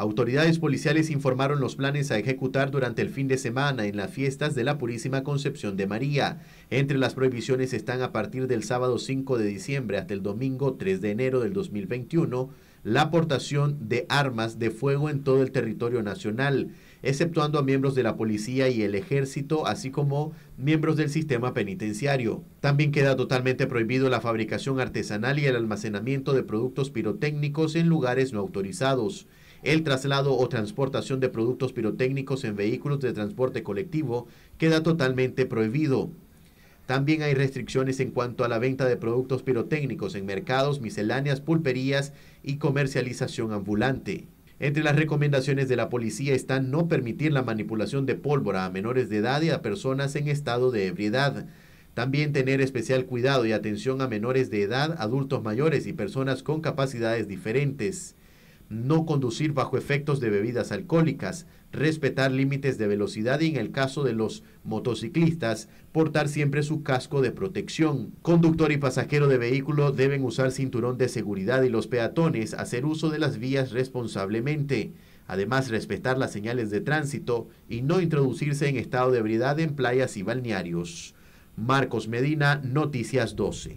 Autoridades policiales informaron los planes a ejecutar durante el fin de semana en las fiestas de la Purísima Concepción de María. Entre las prohibiciones están a partir del sábado 5 de diciembre hasta el domingo 3 de enero del 2021 la aportación de armas de fuego en todo el territorio nacional, exceptuando a miembros de la policía y el ejército, así como miembros del sistema penitenciario. También queda totalmente prohibido la fabricación artesanal y el almacenamiento de productos pirotécnicos en lugares no autorizados el traslado o transportación de productos pirotécnicos en vehículos de transporte colectivo queda totalmente prohibido. También hay restricciones en cuanto a la venta de productos pirotécnicos en mercados, misceláneas, pulperías y comercialización ambulante. Entre las recomendaciones de la policía están no permitir la manipulación de pólvora a menores de edad y a personas en estado de ebriedad. También tener especial cuidado y atención a menores de edad, adultos mayores y personas con capacidades diferentes no conducir bajo efectos de bebidas alcohólicas, respetar límites de velocidad y en el caso de los motociclistas, portar siempre su casco de protección. Conductor y pasajero de vehículo deben usar cinturón de seguridad y los peatones hacer uso de las vías responsablemente. Además, respetar las señales de tránsito y no introducirse en estado de ebriedad en playas y balnearios. Marcos Medina, Noticias 12.